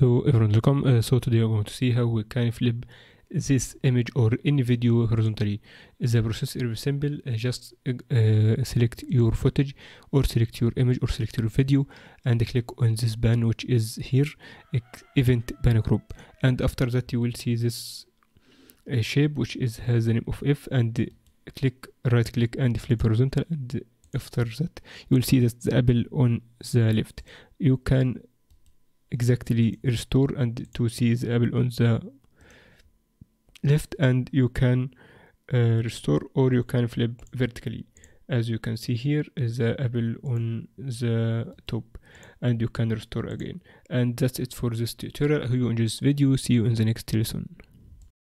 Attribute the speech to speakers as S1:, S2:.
S1: So everyone welcome. Uh, so today we're going to see how we can flip this image or any video horizontally. The process is very simple. Uh, just uh, uh, select your footage or select your image or select your video and click on this ban which is here, event banner group. And after that you will see this uh, shape which is has the name of F and click right click and flip horizontal and after that you will see that the apple on the left. You can exactly restore and to see the apple on the left and you can uh, restore or you can flip vertically as you can see here is the apple on the top and you can restore again and that's it for this tutorial i hope you enjoyed this video see you in the next lesson